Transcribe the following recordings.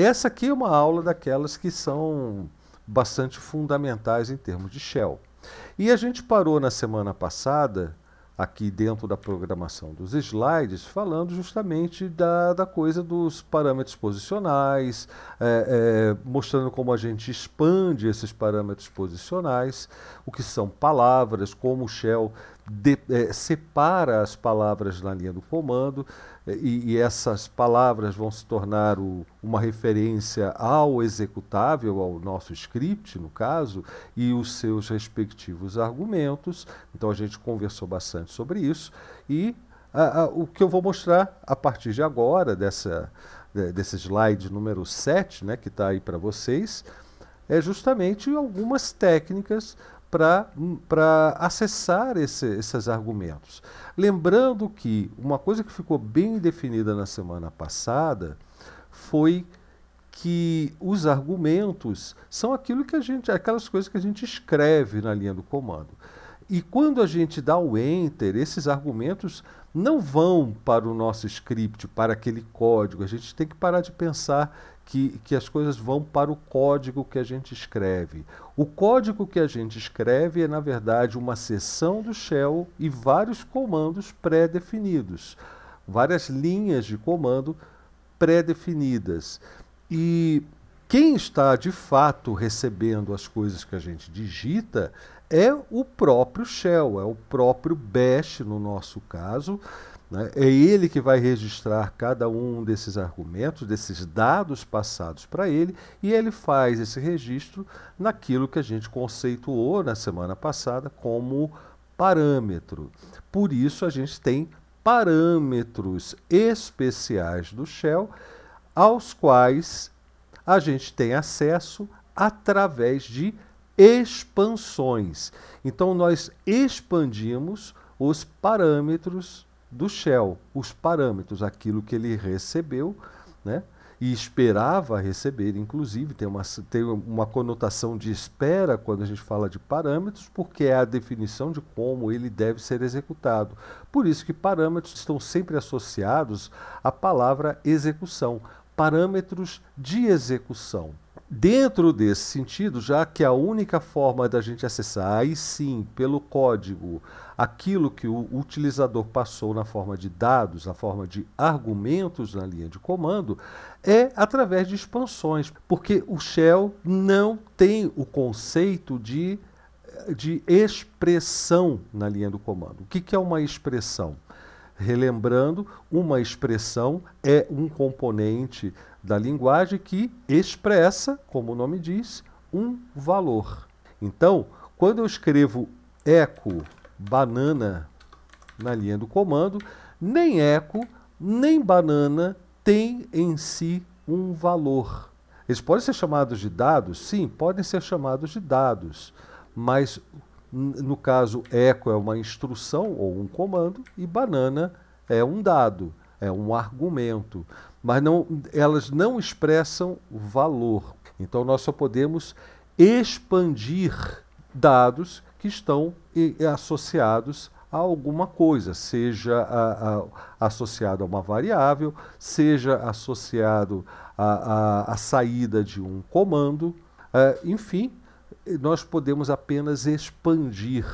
Essa aqui é uma aula daquelas que são bastante fundamentais em termos de shell. E a gente parou na semana passada, aqui dentro da programação dos slides, falando justamente da, da coisa dos parâmetros posicionais, é, é, mostrando como a gente expande esses parâmetros posicionais, o que são palavras, como o shell de, é, separa as palavras na linha do comando eh, e, e essas palavras vão se tornar o, uma referência ao executável, ao nosso script, no caso, e os seus respectivos argumentos. Então a gente conversou bastante sobre isso e a, a, o que eu vou mostrar a partir de agora, dessa, desse slide número 7, né, que está aí para vocês, é justamente algumas técnicas para hum, acessar esse, esses argumentos. Lembrando que uma coisa que ficou bem definida na semana passada foi que os argumentos são aquilo que a gente, aquelas coisas que a gente escreve na linha do comando. E quando a gente dá o enter, esses argumentos não vão para o nosso script, para aquele código. A gente tem que parar de pensar que, que as coisas vão para o código que a gente escreve. O código que a gente escreve é, na verdade, uma seção do shell e vários comandos pré-definidos, várias linhas de comando pré-definidas. E quem está de fato recebendo as coisas que a gente digita é o próprio shell, é o próprio bash no nosso caso, né? É ele que vai registrar cada um desses argumentos, desses dados passados para ele, e ele faz esse registro naquilo que a gente conceituou na semana passada como parâmetro. Por isso, a gente tem parâmetros especiais do Shell, aos quais a gente tem acesso através de expansões. Então, nós expandimos os parâmetros do Shell os parâmetros, aquilo que ele recebeu, né? e esperava receber, inclusive, tem uma, tem uma conotação de espera quando a gente fala de parâmetros, porque é a definição de como ele deve ser executado. Por isso que parâmetros estão sempre associados à palavra execução, parâmetros de execução. Dentro desse sentido, já que a única forma da gente acessar, aí sim, pelo código, aquilo que o utilizador passou na forma de dados, na forma de argumentos na linha de comando, é através de expansões, porque o shell não tem o conceito de, de expressão na linha do comando. O que, que é uma expressão? Relembrando, uma expressão é um componente da linguagem que expressa, como o nome diz, um valor. Então, quando eu escrevo eco banana na linha do comando, nem eco, nem banana tem em si um valor. Eles podem ser chamados de dados? Sim, podem ser chamados de dados, mas no caso eco é uma instrução ou um comando e banana é um dado, é um argumento, mas não, elas não expressam valor. Então nós só podemos expandir dados que estão associados a alguma coisa, seja a, a, associado a uma variável, seja associado à saída de um comando, é, enfim, nós podemos apenas expandir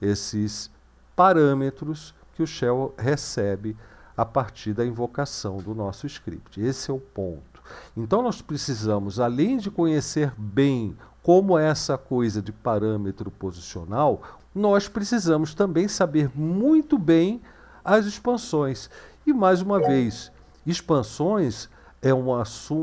esses parâmetros que o shell recebe a partir da invocação do nosso script. Esse é o ponto. Então nós precisamos, além de conhecer bem como essa coisa de parâmetro posicional, nós precisamos também saber muito bem as expansões. E mais uma vez, expansões é um,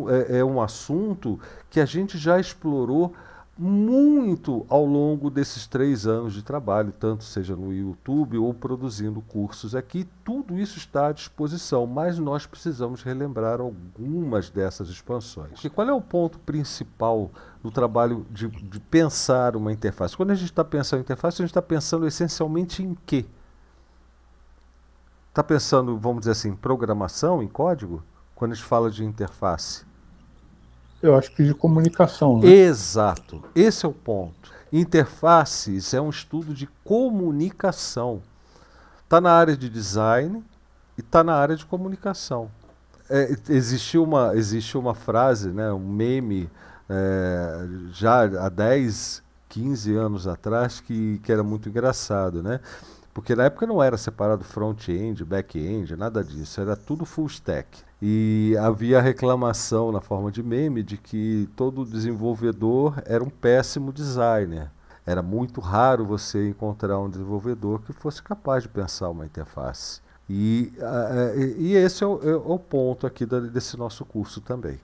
é, é um assunto que a gente já explorou muito ao longo desses três anos de trabalho, tanto seja no YouTube ou produzindo cursos aqui, tudo isso está à disposição, mas nós precisamos relembrar algumas dessas expansões. E qual é o ponto principal do trabalho de, de pensar uma interface? Quando a gente está pensando em interface, a gente está pensando essencialmente em quê? Está pensando, vamos dizer assim, em programação, em código? Quando a gente fala de interface eu acho que de comunicação, né? Exato. Esse é o ponto. Interfaces é um estudo de comunicação. Está na área de design e está na área de comunicação. É, existiu, uma, existe uma frase, né, um meme, é, já há 10, 15 anos atrás, que, que era muito engraçado, né? Porque na época não era separado front-end, back-end, nada disso, era tudo full stack. E havia reclamação na forma de meme de que todo desenvolvedor era um péssimo designer. Era muito raro você encontrar um desenvolvedor que fosse capaz de pensar uma interface. E, uh, e esse é o, é o ponto aqui da, desse nosso curso também.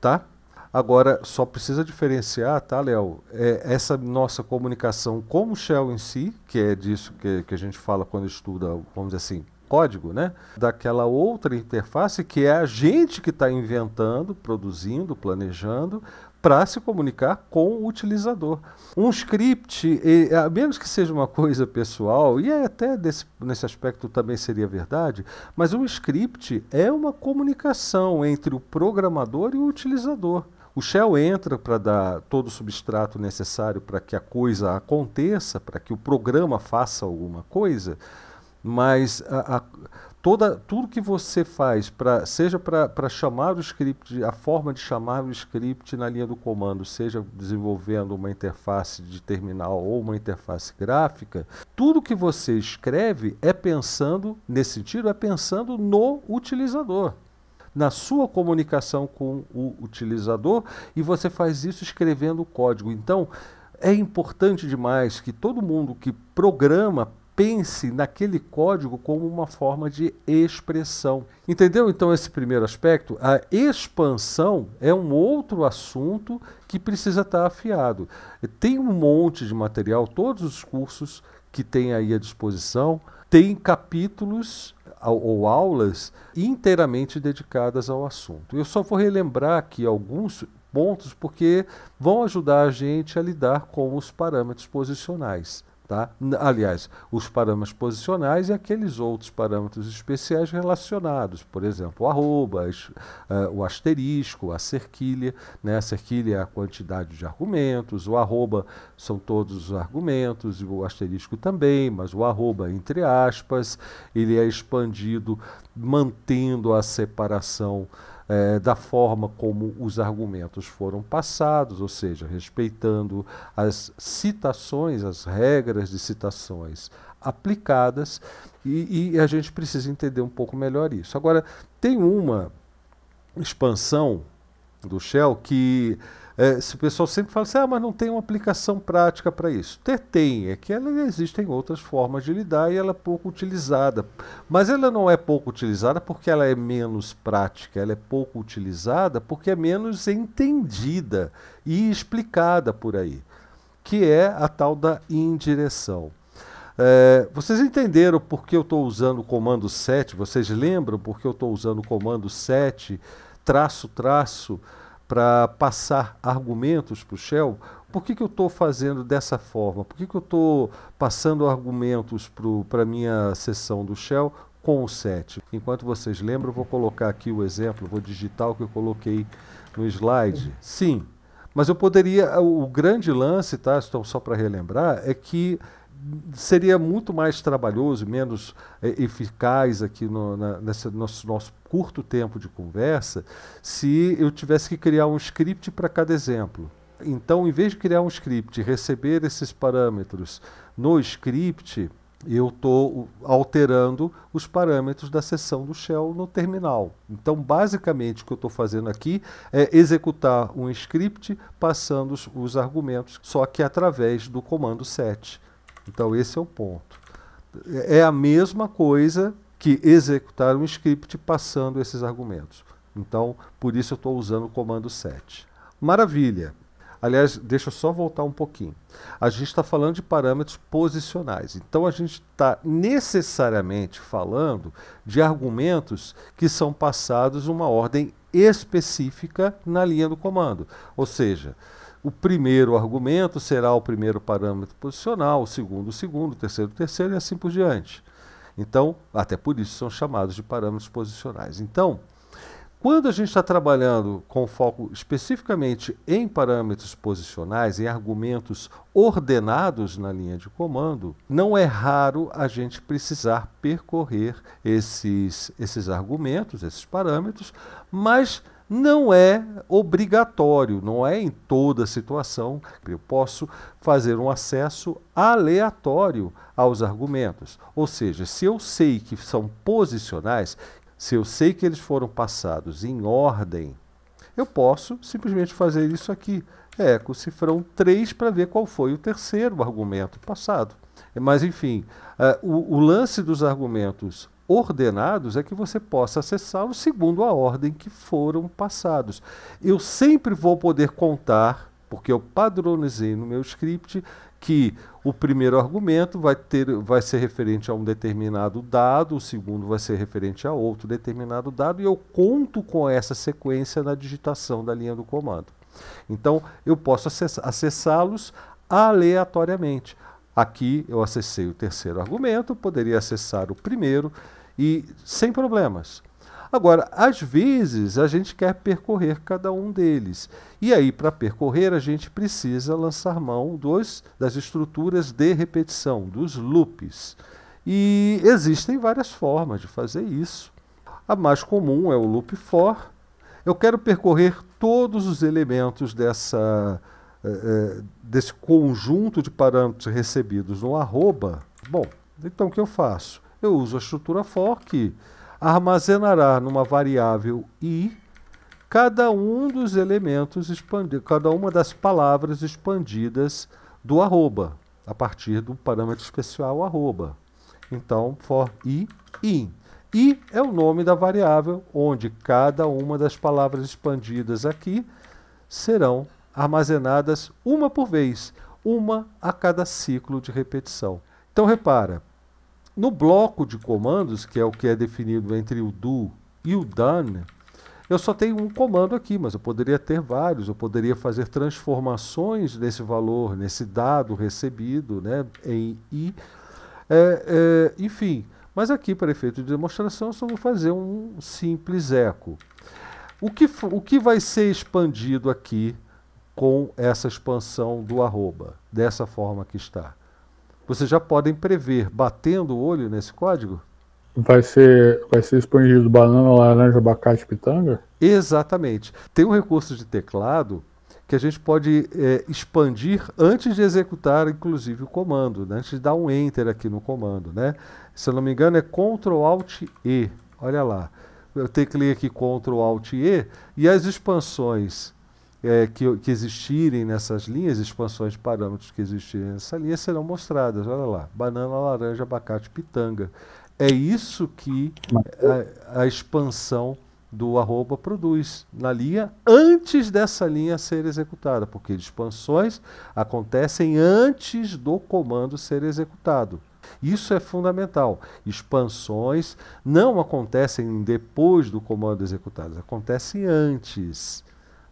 Tá? Agora, só precisa diferenciar, tá, Léo? É, essa nossa comunicação com o Shell em si, que é disso que, que a gente fala quando estuda, vamos dizer assim, código, né? Daquela outra interface que é a gente que está inventando, produzindo, planejando para se comunicar com o utilizador. Um script, e, a menos que seja uma coisa pessoal, e é até desse, nesse aspecto também seria verdade, mas um script é uma comunicação entre o programador e o utilizador. O shell entra para dar todo o substrato necessário para que a coisa aconteça, para que o programa faça alguma coisa, mas a, a, toda, tudo que você faz, pra, seja para chamar o script, a forma de chamar o script na linha do comando, seja desenvolvendo uma interface de terminal ou uma interface gráfica, tudo que você escreve é pensando, nesse sentido, é pensando no utilizador na sua comunicação com o utilizador e você faz isso escrevendo o código. Então, é importante demais que todo mundo que programa pense naquele código como uma forma de expressão. Entendeu então esse primeiro aspecto? A expansão é um outro assunto que precisa estar afiado. Tem um monte de material, todos os cursos que tem aí à disposição, tem capítulos ou aulas inteiramente dedicadas ao assunto. Eu só vou relembrar aqui alguns pontos porque vão ajudar a gente a lidar com os parâmetros posicionais. Tá? Aliás, os parâmetros posicionais e aqueles outros parâmetros especiais relacionados, por exemplo, o arroba, eh, o asterisco, a cerquilha. Né? A cerquilha é a quantidade de argumentos, o arroba são todos os argumentos, o asterisco também, mas o arroba, entre aspas, ele é expandido mantendo a separação é, da forma como os argumentos foram passados, ou seja, respeitando as citações, as regras de citações aplicadas, e, e a gente precisa entender um pouco melhor isso. Agora, tem uma expansão do Shell que é, se o pessoal sempre fala assim, ah, mas não tem uma aplicação prática para isso. tem, é que ela, existem outras formas de lidar e ela é pouco utilizada. Mas ela não é pouco utilizada porque ela é menos prática, ela é pouco utilizada porque é menos entendida e explicada por aí, que é a tal da indireção. É, vocês entenderam por que eu estou usando o comando 7? Vocês lembram por que eu estou usando o comando 7, traço, traço? para passar argumentos para o Shell. Por que, que eu estou fazendo dessa forma? Por que, que eu estou passando argumentos para a minha sessão do Shell com o 7? Enquanto vocês lembram, eu vou colocar aqui o exemplo, vou digitar o que eu coloquei no slide. Sim, mas eu poderia. O grande lance, tá? Então, só para relembrar, é que seria muito mais trabalhoso, menos é, eficaz aqui no, na, nesse nosso, nosso curto tempo de conversa, se eu tivesse que criar um script para cada exemplo. Então, em vez de criar um script e receber esses parâmetros no script, eu estou alterando os parâmetros da sessão do shell no terminal. Então, basicamente, o que eu estou fazendo aqui é executar um script passando os, os, argumentos, só que através do comando set. Então, esse é o ponto. É a mesma coisa que executar um script passando esses argumentos. Então, por isso eu estou usando o comando set. Maravilha! Aliás, deixa eu só voltar um pouquinho. A gente está falando de parâmetros posicionais. Então, a gente está necessariamente falando de argumentos que são passados uma ordem específica na linha do comando. Ou seja, o primeiro argumento será o primeiro parâmetro posicional, o segundo, o segundo, o terceiro, o terceiro e assim por diante. Então, até por isso são chamados de parâmetros posicionais. Então, quando a gente está trabalhando com foco especificamente em parâmetros posicionais, em argumentos ordenados na linha de comando, não é raro a gente precisar percorrer esses, esses argumentos, esses parâmetros, mas não é obrigatório, não é em toda situação. Eu posso fazer um acesso aleatório aos argumentos. Ou seja, se eu sei que são posicionais, se eu sei que eles foram passados em ordem, eu posso simplesmente fazer isso aqui. É, com o cifrão 3 para ver qual foi o terceiro argumento passado. Mas, enfim, uh, o, o lance dos argumentos ordenados é que você possa acessá-los segundo a ordem que foram passados. Eu sempre vou poder contar, porque eu padronizei no meu script que o primeiro argumento vai, ter, vai ser referente a um determinado dado, o segundo vai ser referente a outro determinado dado, e eu conto com essa sequência na digitação da linha do comando. Então, eu posso acessá-los aleatoriamente. Aqui eu acessei o terceiro argumento, poderia acessar o primeiro e sem problemas. Agora, às vezes a gente quer percorrer cada um deles. E aí, para percorrer, a gente precisa lançar mão dos, das estruturas de repetição, dos loops. E existem várias formas de fazer isso. A mais comum é o loop for. Eu quero percorrer todos os elementos dessa eh, eh, desse conjunto de parâmetros recebidos no arroba, bom, então o que eu faço? Eu uso a estrutura for que armazenará numa variável i cada um dos elementos expandidos, cada uma das palavras expandidas do arroba, a partir do parâmetro especial arroba. Então, for i, in. I é o nome da variável onde cada uma das palavras expandidas aqui serão armazenadas uma por vez, uma a cada ciclo de repetição. Então repara, no bloco de comandos, que é o que é definido entre o do e o done, eu só tenho um comando aqui, mas eu poderia ter vários, eu poderia fazer transformações nesse valor, nesse dado recebido né, em i. É, é, enfim, mas aqui para efeito de demonstração eu só vou fazer um simples eco. O que, o que vai ser expandido aqui com essa expansão do arroba, dessa forma que está. Vocês já podem prever, batendo o olho nesse código? Vai ser, vai ser expandido banana, laranja, abacate, pitanga? Exatamente. Tem um recurso de teclado que a gente pode é, expandir antes de executar, inclusive, o comando, né? antes de dar um Enter aqui no comando. Né? Se eu não me engano, é Ctrl Alt E. Olha lá. Eu teclei aqui Ctrl Alt E e as expansões é, que, que, existirem nessas linhas, expansões de parâmetros que existirem nessa linha, serão mostradas. Olha lá, banana, laranja, abacate, pitanga. É isso que a, a expansão do arroba produz na linha antes dessa linha ser executada, porque expansões acontecem antes do comando ser executado. Isso é fundamental. Expansões não acontecem depois do comando executado, acontecem antes.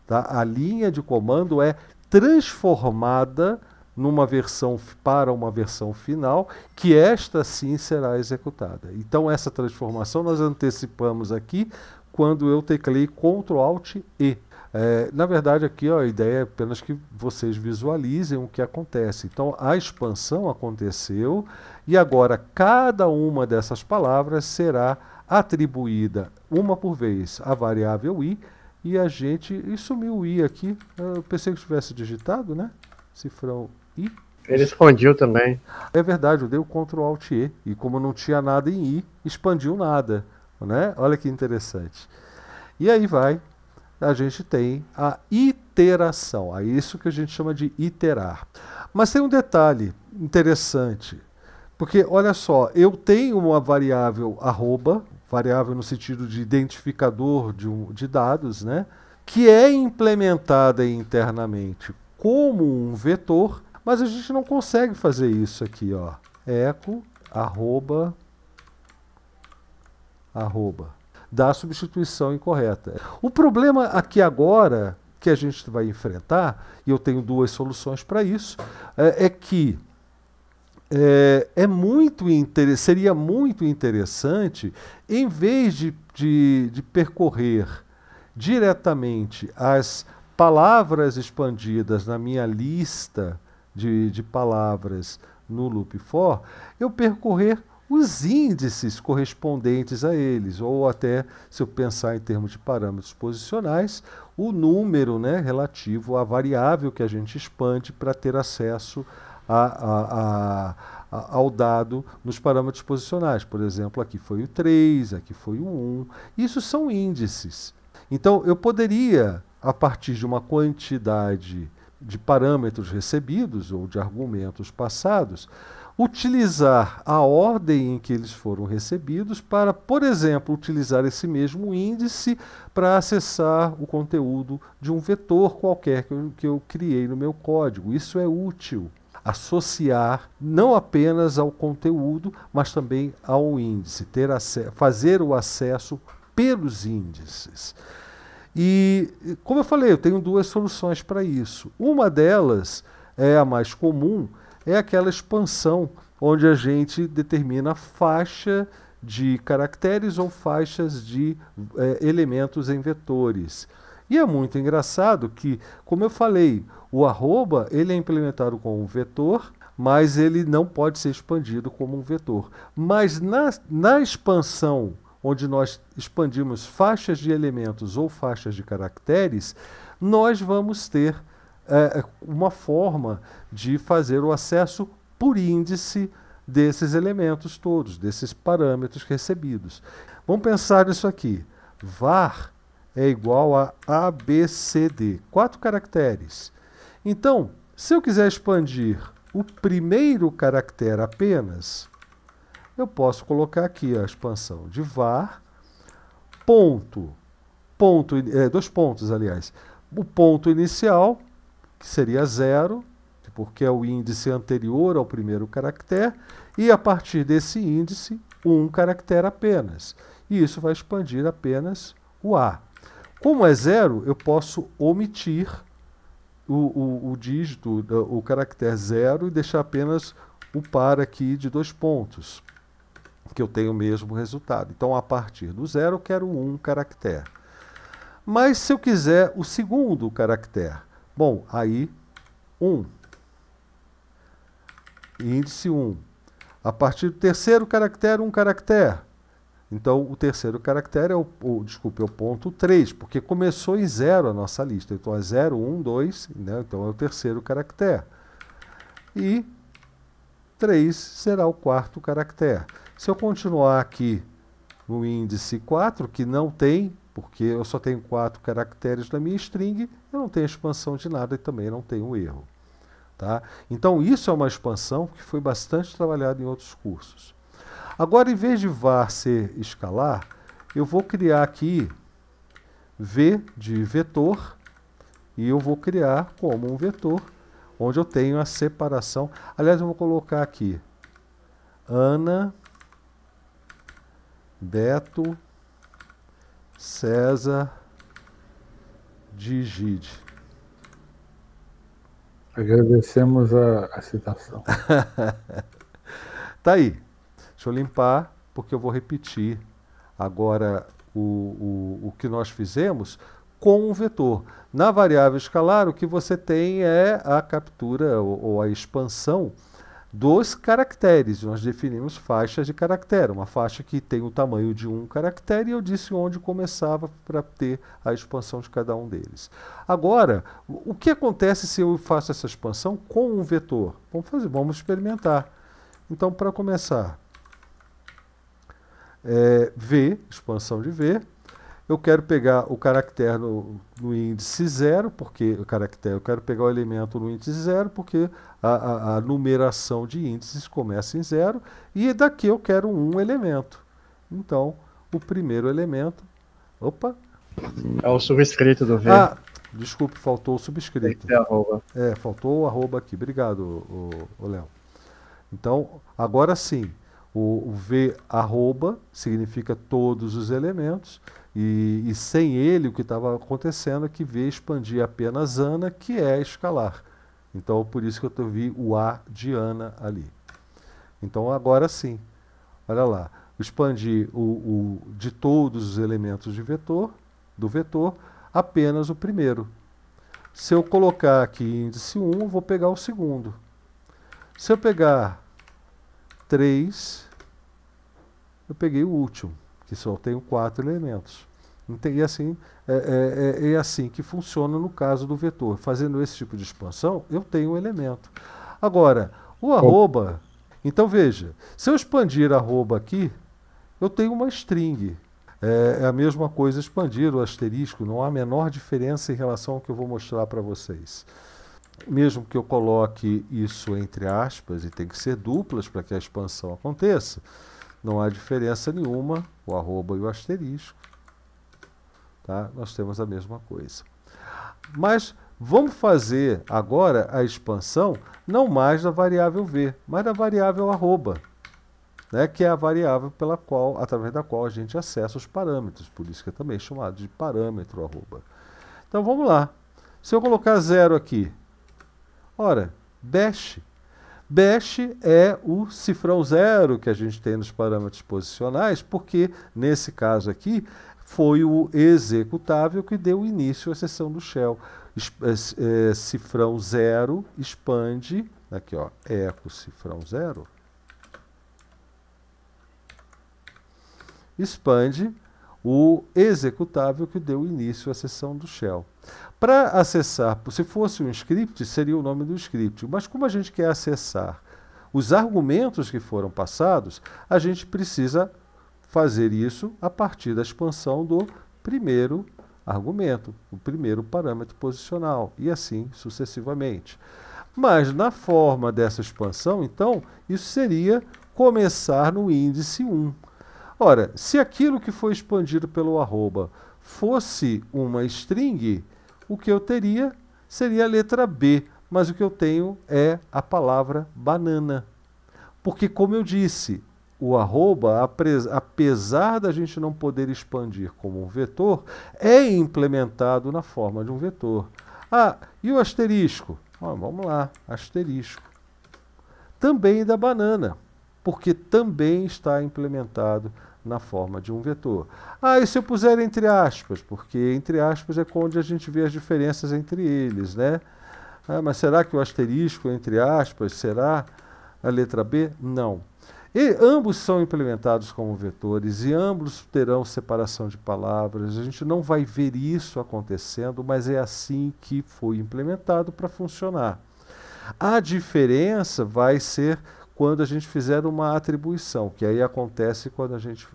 Tá? A linha de comando é transformada numa versão para uma versão final, que esta sim será executada. Então essa transformação nós antecipamos aqui quando eu teclei Ctrl Alt E. É, na verdade, aqui ó, a ideia é apenas que vocês visualizem o que acontece. Então, a expansão aconteceu e agora cada uma dessas palavras será atribuída, uma por vez, à variável i, e a gente... E sumiu o I aqui. Eu pensei que tivesse digitado, né? Cifrão I. Ele expandiu também. É verdade, eu dei o Ctrl Alt E. E como não tinha nada em I, expandiu nada. Né? Olha que interessante. E aí vai, a gente tem a iteração. É isso que a gente chama de iterar. Mas tem um detalhe interessante. Porque, olha só, eu tenho uma variável arroba, variável no sentido de identificador de, um, de dados, né? que é implementada internamente como um vetor, mas a gente não consegue fazer isso aqui, ó. echo arroba arroba a substituição incorreta. O problema aqui agora que a gente vai enfrentar, e eu tenho duas soluções para isso, é, é que é, é muito seria muito interessante, em vez de, de, de percorrer diretamente as palavras expandidas na minha lista de, de palavras no loop for, eu percorrer os índices correspondentes a eles, ou até, se eu pensar em termos de parâmetros posicionais, o número né, relativo à variável que a gente expande para ter acesso a, a, a, ao dado nos parâmetros posicionais. Por exemplo, aqui foi o 3, aqui foi o 1. Isso são índices. Então, eu poderia, a partir de uma quantidade de parâmetros recebidos ou de argumentos passados, utilizar a ordem em que eles foram recebidos para, por exemplo, utilizar esse mesmo índice para acessar o conteúdo de um vetor qualquer que eu, que eu criei no meu código. Isso é útil associar não apenas ao conteúdo, mas também ao índice, ter fazer o acesso pelos índices. E, como eu falei, eu tenho duas soluções para isso. Uma delas é a mais comum, é aquela expansão onde a gente determina a faixa de caracteres ou faixas de eh, elementos em vetores. E é muito engraçado que, como eu falei, o arroba ele é implementado como um vetor, mas ele não pode ser expandido como um vetor. Mas na, na expansão, onde nós expandimos faixas de elementos ou faixas de caracteres, nós vamos ter é, é uma forma de fazer o acesso por índice desses elementos todos, desses parâmetros recebidos. Vamos pensar nisso aqui. var é igual a ABCD, quatro caracteres. Então, se eu quiser expandir o primeiro caractere apenas, eu posso colocar aqui a expansão de var, ponto, ponto é, dois pontos, aliás, o ponto inicial, que seria zero, porque é o índice anterior ao primeiro caractere, e a partir desse índice, um caractere apenas. E isso vai expandir apenas o A. Como é zero, eu posso omitir o, o, o dígito, o caractere zero e deixar apenas o par aqui de dois pontos, que eu tenho o mesmo resultado. Então, a partir do zero, eu quero um caractere. Mas se eu quiser o segundo caractere, bom, aí 1, um. índice 1. Um. A partir do terceiro caractere, um caractere. Então, o terceiro caractere é o, o desculpe, é o ponto 3, porque começou em zero a nossa lista. Então, é 0, 1, 2, então é o terceiro caractere. E 3 será o quarto caractere. Se eu continuar aqui no índice 4, que não tem, porque eu só tenho quatro caracteres na minha string, eu não tenho expansão de nada e também não tenho erro. Tá? Então, isso é uma expansão que foi bastante trabalhada em outros cursos. Agora, em vez de var ser escalar, eu vou criar aqui v de vetor e eu vou criar como um vetor onde eu tenho a separação. Aliás, eu vou colocar aqui Ana, Beto, César, Digide. Agradecemos a, a citação. tá aí. Deixa eu limpar, porque eu vou repetir agora o, o, o que nós fizemos com o vetor. Na variável escalar, o que você tem é a captura ou, ou a expansão dos caracteres. Nós definimos faixas de caractere, uma faixa que tem o tamanho de um caractere, e eu disse onde começava para ter a expansão de cada um deles. Agora, o que acontece se eu faço essa expansão com um vetor? Vamos fazer, vamos experimentar. Então, para começar, é, V, expansão de V. Eu quero pegar o caractere no, no índice 0, porque o caractere, eu quero pegar o elemento no índice 0, porque a, a, a, numeração de índices começa em 0, e daqui eu quero um elemento. Então, o primeiro elemento. Opa! É o subscrito do V. Ah, desculpe, faltou o subscrito. É, é faltou o arroba aqui. Obrigado, Léo. Então, agora sim. O, V arroba significa todos os elementos, e, e sem ele o que estava acontecendo é que V expandia apenas ana, que é escalar. Então por isso que eu vi o A de ana ali. Então agora sim, olha lá, expandi o, o, de todos os elementos de vetor, do vetor, apenas o primeiro. Se eu colocar aqui índice 1, eu vou pegar o segundo. Se eu pegar 3, eu peguei o último, que só tem quatro elementos. Então, e assim, é, é, é, é, assim que funciona no caso do vetor. Fazendo esse tipo de expansão, eu tenho um elemento. Agora, o arroba. Então veja, se eu expandir arroba aqui, eu tenho uma string. É, é a mesma coisa expandir o asterisco, não há a menor diferença em relação ao que eu vou mostrar para vocês. Mesmo que eu coloque isso entre aspas, e tem que ser duplas para que a expansão aconteça, não há diferença nenhuma, o arroba e o asterisco. Tá? Nós temos a mesma coisa. Mas vamos fazer agora a expansão, não mais da variável v, mas da variável arroba, né? que é a variável pela qual, através da qual a gente acessa os parâmetros, por isso que é também chamado de parâmetro arroba. Então vamos lá. Se eu colocar zero aqui, ora, dash Bash é o cifrão zero que a gente tem nos parâmetros posicionais, porque nesse caso aqui foi o executável que deu início à sessão do shell. É, cifrão zero expande, aqui ó, eco cifrão zero, expande o executável que deu início à sessão do shell. Para acessar, se fosse um script, seria o nome do script, mas como a gente quer acessar os argumentos que foram passados, a gente precisa fazer isso a partir da expansão do primeiro argumento, o primeiro parâmetro posicional, e assim sucessivamente. Mas na forma dessa expansão, então, isso seria começar no índice 1. Ora, se aquilo que foi expandido pelo arroba fosse uma string, o que eu teria seria a letra B, mas o que eu tenho é a palavra banana. Porque, como eu disse, o arroba, apesar da gente não poder expandir como um vetor, é implementado na forma de um vetor. Ah, e o asterisco? Ah, vamos lá, asterisco. Também da banana porque também está implementado na forma de um vetor. Ah, e se eu puser entre aspas? Porque entre aspas é onde a gente vê as diferenças entre eles, né? Ah, mas será que o asterisco entre aspas será a letra B? Não. E ambos são implementados como vetores e ambos terão separação de palavras. A gente não vai ver isso acontecendo, mas é assim que foi implementado para funcionar. A diferença vai ser quando a gente fizer uma atribuição, que aí acontece quando a gente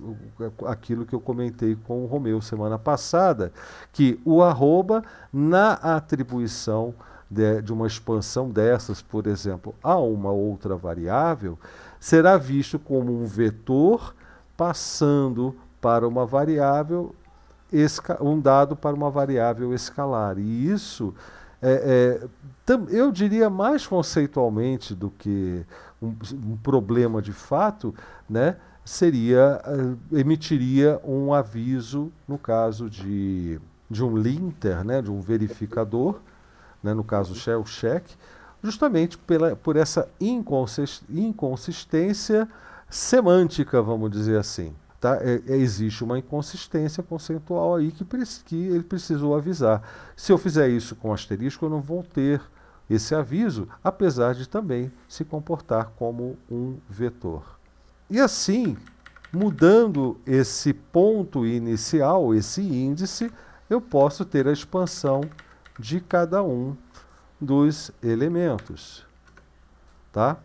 aquilo que eu comentei com o Romeu semana passada, que o arroba na atribuição de, de uma expansão dessas, por exemplo, a uma outra variável, será visto como um vetor passando para uma variável um dado para uma variável escalar. E isso é, é, eu diria mais conceitualmente do que um, um problema de fato, né, seria eh, emitiria um aviso no caso de, de um linter, né, de um verificador, né, no caso shell check, justamente pela, por essa inconsistência semântica, vamos dizer assim. Tá? É, é, existe uma inconsistência conceitual aí que, que, ele precisou avisar. Se eu fizer isso com asterisco, eu não vou ter esse aviso, apesar de também se comportar como um vetor. E assim, mudando esse ponto inicial, esse índice, eu posso ter a expansão de cada um dos elementos. Tá?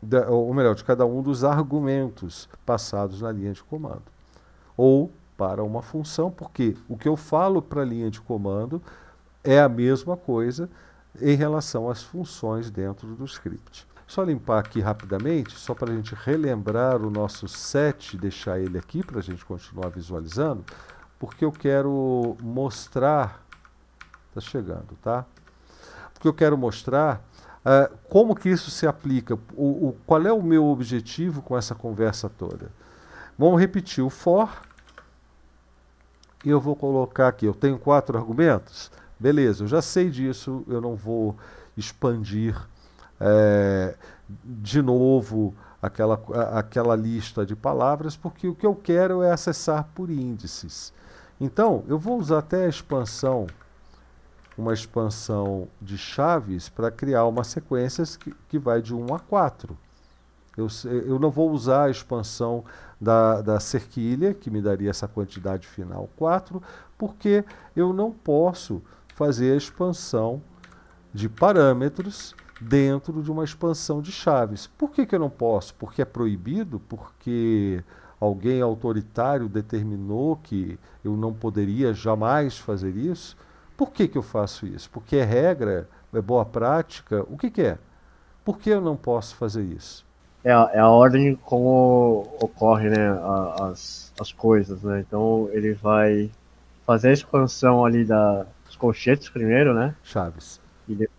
da, ou melhor, de cada um dos argumentos passados na linha de comando. Ou para uma função, porque o que eu falo para a linha de comando é a mesma coisa em relação às funções dentro do script. Só limpar aqui rapidamente, só para a gente relembrar o nosso set, deixar ele aqui para a gente continuar visualizando, porque eu quero mostrar, está chegando, tá? Porque eu quero mostrar Uh, como que isso se aplica? O, o, qual é o meu objetivo com essa conversa toda? Vamos repetir o for. E eu vou colocar aqui, eu tenho quatro argumentos. Beleza, eu já sei disso, eu não vou expandir é, de novo aquela, aquela lista de palavras, porque o que eu quero é acessar por índices. Então, eu vou usar até a expansão uma expansão de chaves para criar uma sequência que, que vai de 1 a 4. Eu, eh, eu não vou usar a expansão da, da cerquilha, que me daria essa quantidade final 4, porque eu não posso fazer a expansão de parâmetros dentro de uma expansão de chaves. Por que, que eu não posso? Porque é proibido? Porque alguém autoritário determinou que eu não poderia jamais fazer isso? Por que, que eu faço isso? Porque é regra, é boa prática? O que, que é? Por que eu não posso fazer isso? É a, é a ordem como ocorre né, a, as, as coisas, né? Então ele vai fazer a expansão ali da, dos colchetes primeiro, né? Chaves. Depois,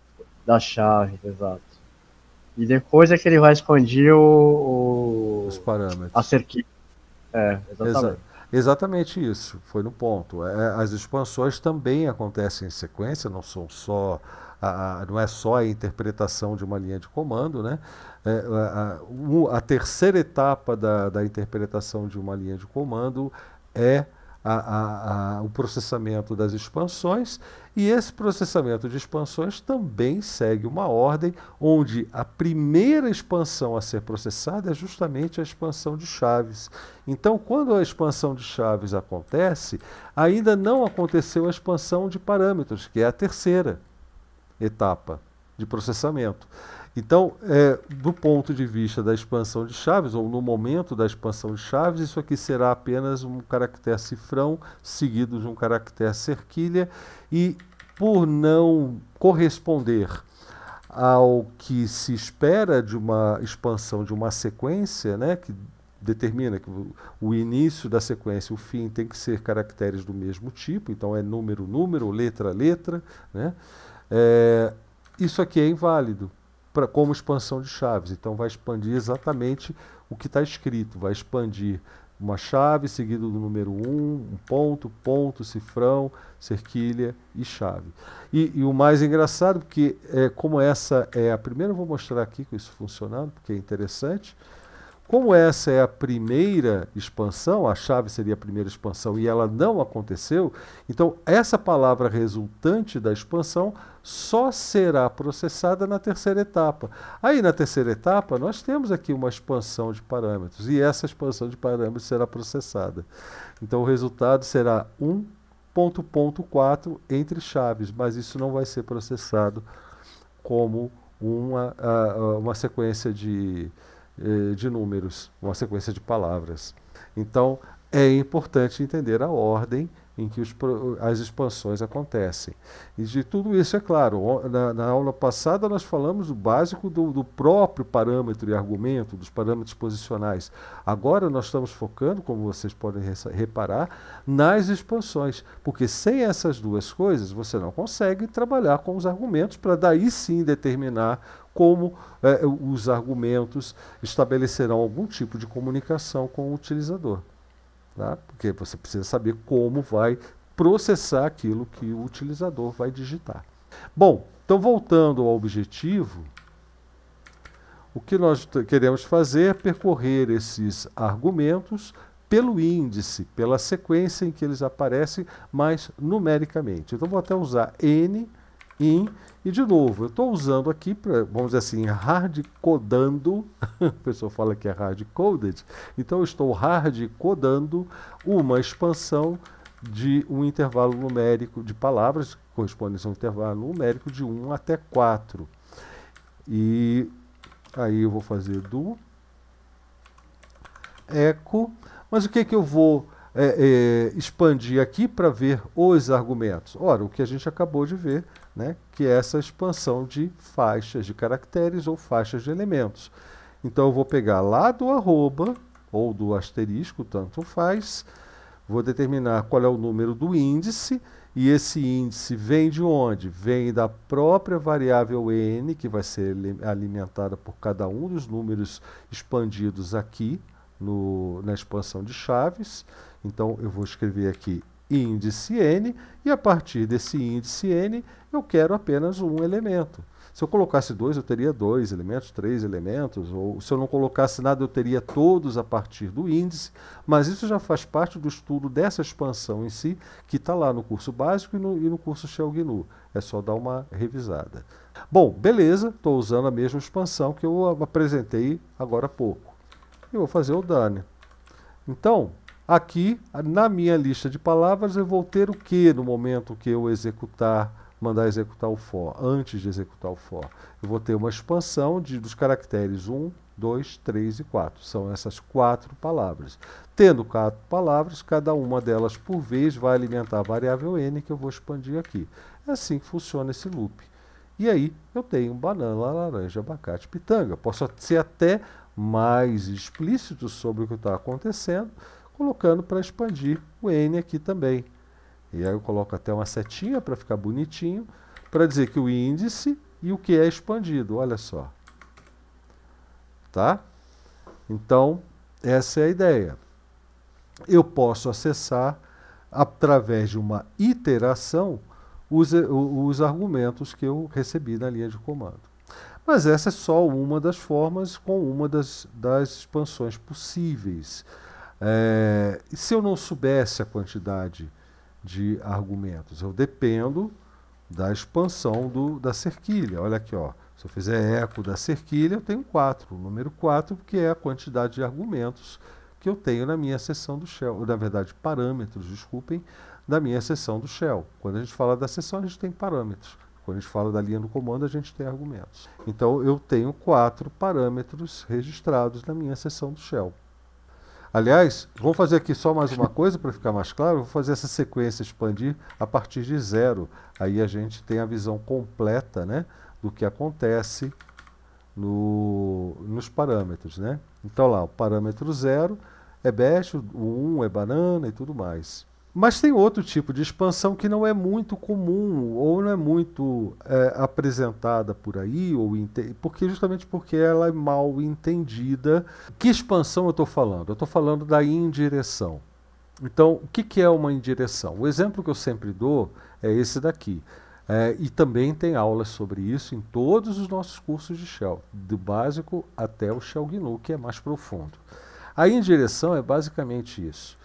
da chave, exato. E depois é que ele vai expandir o, o os parâmetros. A cerquilha. É, exatamente. Exato. Exatamente isso, foi no ponto. É, é, as expansões também acontecem em sequência, não são só a, a, não é só a interpretação de uma linha de comando, né? É, a, a, terceira etapa da, da interpretação de uma linha de comando é o processamento das expansões e esse processamento de expansões também segue uma ordem onde a primeira expansão a ser processada é justamente a expansão de chaves. Então, quando a expansão de chaves acontece, ainda não aconteceu a expansão de parâmetros, que é a terceira etapa de processamento. Então, é, do ponto de vista da expansão de chaves, ou no momento da expansão de chaves, isso aqui será apenas um caractere cifrão seguido de um caractere cerquilha e por não corresponder ao que se espera de uma expansão, de uma sequência, né, que determina que o início da sequência, o fim, tem que ser caracteres do mesmo tipo, então é número, número, letra, letra, né, é, isso aqui é inválido para como expansão de chaves, então vai expandir exatamente o que está escrito, vai expandir uma chave, seguido do número 1, um, um ponto, ponto, cifrão, cerquilha e chave. E, e o mais engraçado, porque é, como essa é a primeira, eu vou mostrar aqui com isso funcionando, porque é interessante. Como essa é a primeira expansão, a chave seria a primeira expansão e ela não aconteceu, então essa palavra resultante da expansão só será processada na terceira etapa. Aí na terceira etapa nós temos aqui uma expansão de parâmetros e essa expansão de parâmetros será processada. Então o resultado será 1.4 entre chaves, mas isso não vai ser processado como uma, uma sequência de eh, de números, uma sequência de palavras. Então, é importante entender a ordem em que os, as expansões acontecem. E de tudo isso, é claro, na, na aula passada nós falamos do básico do, do, próprio parâmetro e argumento, dos parâmetros posicionais. Agora nós estamos focando, como vocês podem reparar, nas expansões, porque sem essas duas coisas você não consegue trabalhar com os argumentos para daí sim determinar como eh, os argumentos estabelecerão algum tipo de comunicação com o utilizador. Tá? Porque você precisa saber como vai processar aquilo que o utilizador vai digitar. Bom, então voltando ao objetivo, o que nós queremos fazer é percorrer esses argumentos pelo índice, pela sequência em que eles aparecem, mas numericamente. Então vou até usar n in. E de novo, eu estou usando aqui, pra, vamos dizer assim, hard codando. a pessoa fala que é hard coded. Então eu estou hard codando uma expansão de um intervalo numérico de palavras, que corresponde a um intervalo numérico de 1 até 4. E aí eu vou fazer do eco. Mas o que, que eu vou é, é, expandir aqui para ver os argumentos? Ora, o que a gente acabou de ver né? que é essa expansão de faixas de caracteres ou faixas de elementos. Então eu vou pegar lá do arroba ou do asterisco, tanto faz, vou determinar qual é o número do índice, e esse índice vem de onde? Vem da própria variável n, que vai ser alimentada por cada um dos números expandidos aqui no, na expansão de chaves. Então eu vou escrever aqui índice n, e a partir desse índice n eu quero apenas um elemento. Se eu colocasse dois, eu teria dois elementos, três elementos, ou se eu não colocasse nada, eu teria todos a partir do índice, mas isso já faz parte do estudo dessa expansão em si, que está lá no curso básico e no, e no curso Shell GNU. É só dar uma revisada. Bom, beleza, estou usando a mesma expansão que eu apresentei agora há pouco. E vou fazer o done. Então, Aqui, na minha lista de palavras, eu vou ter o que no momento que eu executar, mandar executar o for, antes de executar o for. Eu vou ter uma expansão de, dos caracteres 1, 2, 3 e 4. São essas quatro palavras. Tendo quatro palavras, cada uma delas por vez vai alimentar a variável n que eu vou expandir aqui. É assim que funciona esse loop. E aí eu tenho banana, laranja, abacate, pitanga. Posso ser até mais explícito sobre o que está acontecendo, colocando para expandir o N aqui também. E aí eu coloco até uma setinha para ficar bonitinho, para dizer que o índice e o que é expandido, olha só. Tá? Então, essa é a ideia. Eu posso acessar, através de uma iteração, os, eh, os argumentos que eu recebi na linha de comando. Mas essa é só uma das formas com uma das, das expansões possíveis. É, se eu não soubesse a quantidade de argumentos, eu dependo da expansão do, da cerquilha. Olha aqui, ó. se eu fizer eco da cerquilha, eu tenho 4. O número 4, que é a quantidade de argumentos que eu tenho na minha seção do shell, ou na verdade parâmetros, desculpem, da minha seção do shell. Quando a gente fala da seção, a gente tem parâmetros. Quando a gente fala da linha do comando, a gente tem argumentos. Então, eu tenho quatro parâmetros registrados na minha seção do shell. Aliás, vou fazer aqui só mais uma coisa para ficar mais claro, vou fazer essa sequência expandir a partir de zero. Aí a gente tem a visão completa né, do que acontece no, nos parâmetros. Né? Então lá, o parâmetro zero é best, o 1 um é banana e tudo mais. Mas tem outro tipo de expansão que não é muito comum ou não é muito é, apresentada por aí, ou porque justamente porque ela é mal entendida. Que expansão eu estou falando? Eu estou falando da indireção. Então, o que, que é uma indireção? O exemplo que eu sempre dou é esse daqui. É, e também tem aulas sobre isso em todos os nossos cursos de Shell, do básico até o Shell GNU, que é mais profundo. A indireção é basicamente isso.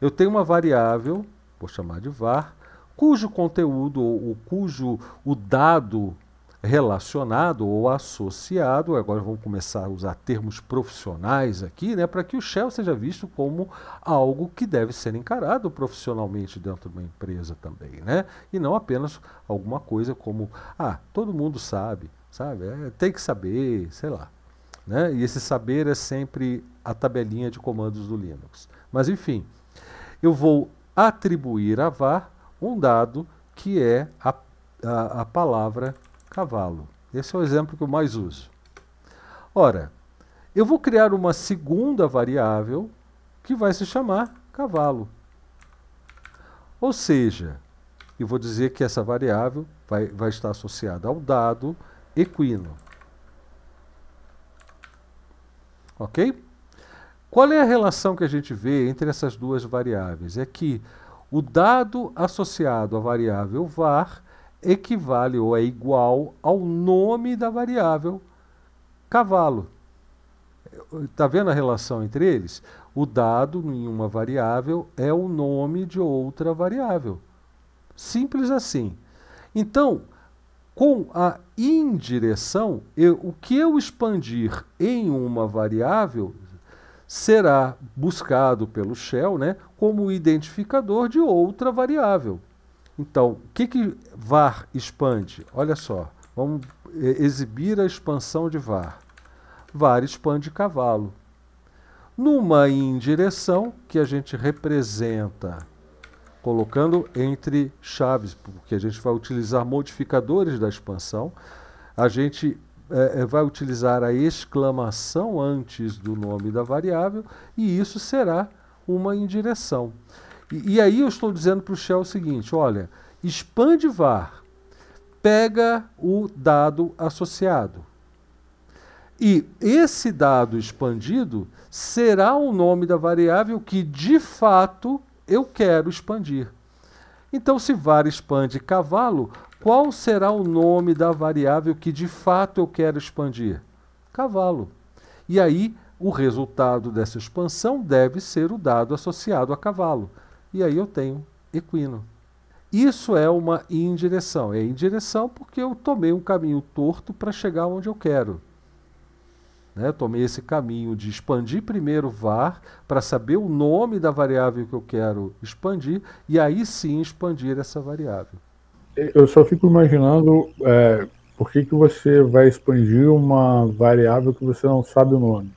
Eu tenho uma variável, vou chamar de var, cujo conteúdo ou, cujo o dado relacionado ou associado, agora vamos começar a usar termos profissionais aqui, né, para que o shell seja visto como algo que deve ser encarado profissionalmente dentro de uma empresa também, né? E não apenas alguma coisa como, ah, todo mundo sabe, sabe? É, tem que saber, sei lá. Né? E esse saber é sempre a tabelinha de comandos do Linux. Mas enfim, eu vou atribuir a var um dado que é a, a, a palavra cavalo. Esse é o exemplo que eu mais uso. Ora, eu vou criar uma segunda variável que vai se chamar cavalo. Ou seja, eu vou dizer que essa variável vai, vai estar associada ao dado equino. Ok? Qual é a relação que a gente vê entre essas duas variáveis? É que o dado associado à variável var equivale ou é igual ao nome da variável cavalo. Está vendo a relação entre eles? O dado em uma variável é o nome de outra variável. Simples assim. Então, com a indireção, eu, o que eu expandir em uma variável será buscado pelo Shell né, como identificador de outra variável. Então, o que, que var expande? Olha só, vamos é, exibir a expansão de var. Var expande cavalo. Numa indireção que a gente representa colocando entre chaves, porque a gente vai utilizar modificadores da expansão, a gente é, é, vai utilizar a exclamação antes do nome da variável e isso será uma indireção. E, e aí eu estou dizendo para o Shell o seguinte, olha, expande var, pega o dado associado. E esse dado expandido será o nome da variável que de fato eu quero expandir. Então, se var expande cavalo, qual será o nome da variável que de fato eu quero expandir? Cavalo. E aí, o resultado dessa expansão deve ser o dado associado a cavalo. E aí eu tenho equino. Isso é uma indireção. É indireção porque eu tomei um caminho torto para chegar onde eu quero. Né? Tomei esse caminho de expandir primeiro var para saber o nome da variável que eu quero expandir e aí sim expandir essa variável eu só fico imaginando é, por que, que você vai expandir uma variável que você não sabe o nome.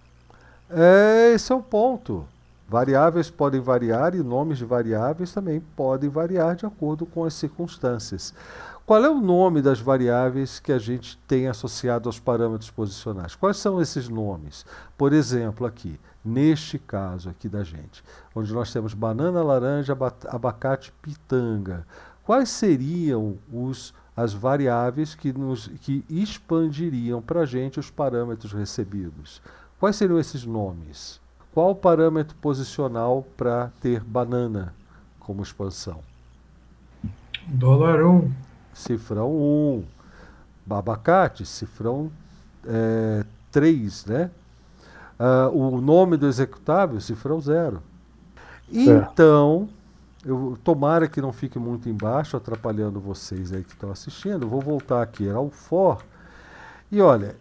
É, esse é o ponto. Variáveis podem variar e nomes de variáveis também podem variar de acordo com as circunstâncias. Qual é o nome das variáveis que a gente tem associado aos parâmetros posicionais? Quais são esses nomes? Por exemplo, aqui, neste caso aqui da gente, onde nós temos banana, laranja, abacate, pitanga quais seriam os, as variáveis que, nos, que expandiriam para a gente os parâmetros recebidos? Quais seriam esses nomes? Qual o parâmetro posicional para ter banana como expansão? Dólar 1. Um. Cifrão 1. Um. Abacate, cifrão é, 3, né? Uh, o nome do executável, cifrão 0. Então, eu tomara que não fique muito embaixo, atrapalhando vocês aí que estão assistindo. vou voltar aqui ao for. E olha,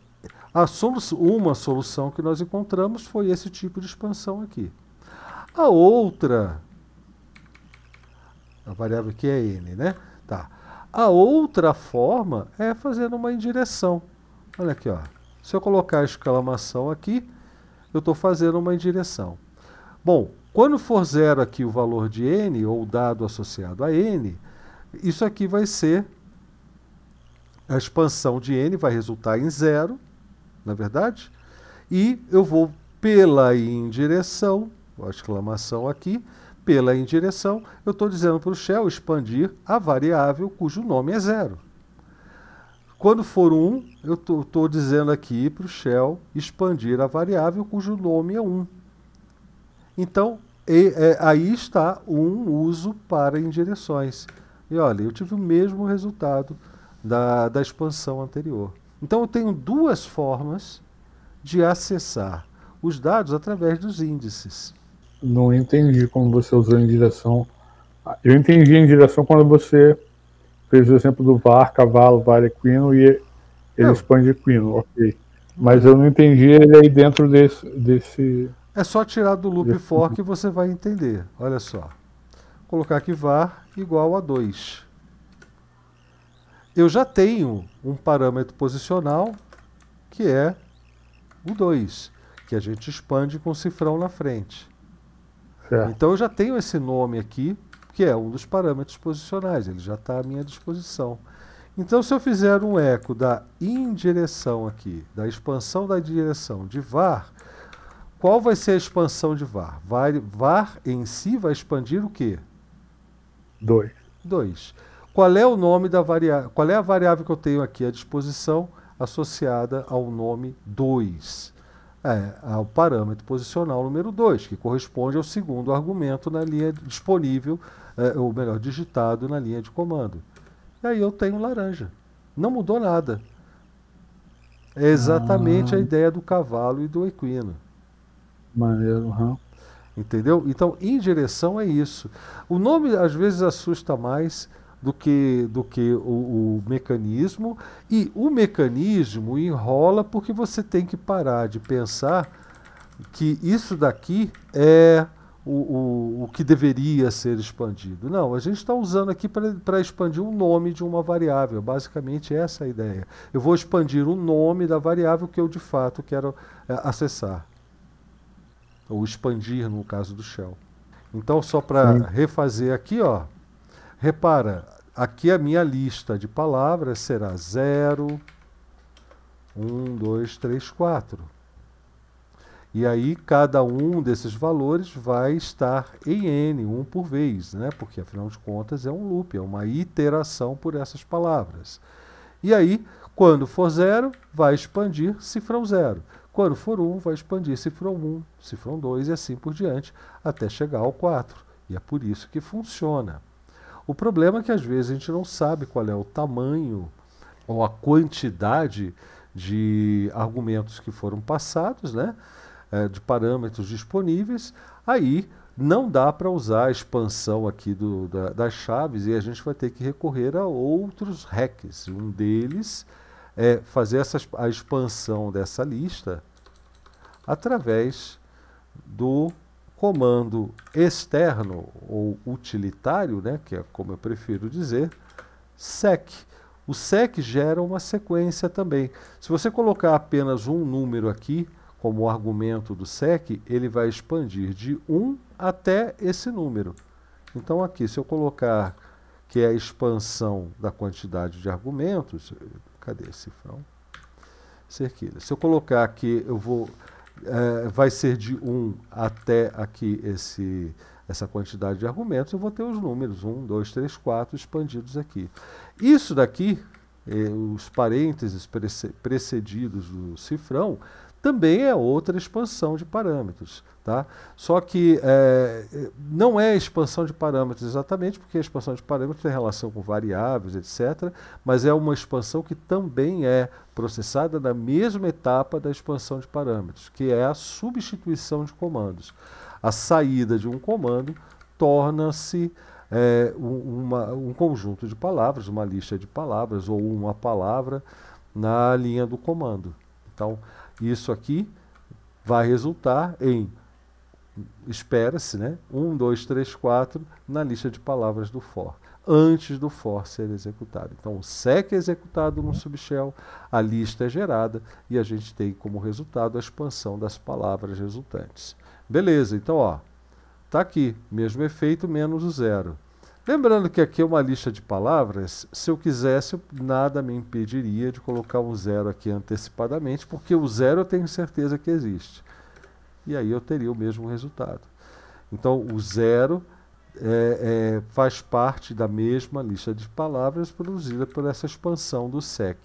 solu uma solução que nós encontramos foi esse tipo de expansão aqui. A outra, a variável aqui é n, né? Tá. A outra forma é fazendo uma indireção. Olha aqui, ó. Se eu colocar a exclamação aqui, eu estou fazendo uma indireção. Bom, quando for zero aqui o valor de n, ou o dado associado a n, isso aqui vai ser a expansão de n, vai resultar em zero, na é verdade? E eu vou pela indireção, a exclamação aqui, pela indireção, eu estou dizendo para o shell expandir a variável cujo nome é zero. Quando for 1, um, eu estou dizendo aqui para o shell expandir a variável cujo nome é 1. Um. Então, e, é, aí está um uso para indireções. E olha, eu tive o mesmo resultado da, da expansão anterior. Então, eu tenho duas formas de acessar os dados através dos índices. Não entendi como você usou em Eu entendi em quando você fez o exemplo do var, cavalo, vale, quino e ele não. expande quino, ok. Mas eu não entendi ele aí dentro desse, desse é só tirar do loop for que você vai entender. Olha só. Colocar aqui var igual a 2. Eu já tenho um parâmetro posicional que é o 2, que a gente expande com o cifrão na frente. Certo. Então eu já tenho esse nome aqui, que é um dos parâmetros posicionais, ele já está à minha disposição. Então se eu fizer um eco da indireção aqui, da expansão da direção de var, qual vai ser a expansão de VAR? VAR em si vai expandir o quê? 2. 2. Qual é o nome da variável? Qual é a variável que eu tenho aqui à disposição associada ao nome 2? É, ao parâmetro posicional número 2, que corresponde ao segundo argumento na linha disponível, é, ou melhor, digitado na linha de comando. E aí eu tenho laranja. Não mudou nada. É exatamente ah. a ideia do cavalo e do equino. Maneiro, uhum. Entendeu? Então, indireção é isso. O nome às vezes assusta mais do que, do que o, o, mecanismo, e o mecanismo enrola porque você tem que parar de pensar que isso daqui é o, o, o que deveria ser expandido. Não, a gente está usando aqui para expandir o nome de uma variável, basicamente essa é a ideia. Eu vou expandir o nome da variável que eu de fato quero é, acessar ou expandir no caso do Shell. Então, só para refazer aqui, ó, repara, aqui a minha lista de palavras será 0, 1, 2, 3, 4. E aí cada um desses valores vai estar em n, um por vez, né? porque afinal de contas é um loop, é uma iteração por essas palavras. E aí, quando for zero, vai expandir cifrão zero. Quando for 1, um, vai expandir se 1, um, for 2 e assim por diante, até chegar ao 4. E é por isso que funciona. O problema é que às vezes a gente não sabe qual é o tamanho ou a quantidade de argumentos que foram passados, né? É, de parâmetros disponíveis, aí não dá para usar a expansão aqui do, da, das chaves e a gente vai ter que recorrer a outros hacks. Um deles é fazer essa, a expansão dessa lista através do comando externo ou utilitário, né, que é como eu prefiro dizer, sec. O sec gera uma sequência também. Se você colocar apenas um número aqui como argumento do sec, ele vai expandir de 1 até esse número. Então aqui, se eu colocar que é a expansão da quantidade de argumentos, Cadê cifrão? Cerquilha. Se eu colocar aqui, eu vou. É, vai ser de 1 até aqui esse, essa quantidade de argumentos, eu vou ter os números 1, 2, 3, 4 expandidos aqui. Isso daqui, eh, os parênteses precedidos do cifrão, também é outra expansão de parâmetros. Tá? Só que é, não é expansão de parâmetros exatamente, porque a expansão de parâmetros tem relação com variáveis, etc., mas é uma expansão que também é processada na mesma etapa da expansão de parâmetros, que é a substituição de comandos. A saída de um comando torna-se é, um, um conjunto de palavras, uma lista de palavras ou uma palavra na linha do comando. Então, isso aqui vai resultar em, espera-se, né, 1, 2, 3, 4 na lista de palavras do for, antes do for ser executado. Então, o sec é executado no subshell, a lista é gerada e a gente tem como resultado a expansão das palavras resultantes. Beleza, então, ó, tá aqui, mesmo efeito menos o zero. Lembrando que aqui é uma lista de palavras, se eu quisesse, nada me impediria de colocar um zero aqui antecipadamente, porque o zero eu tenho certeza que existe. E aí eu teria o mesmo resultado. Então, o zero é, é, faz parte da mesma lista de palavras produzida por essa expansão do SEC.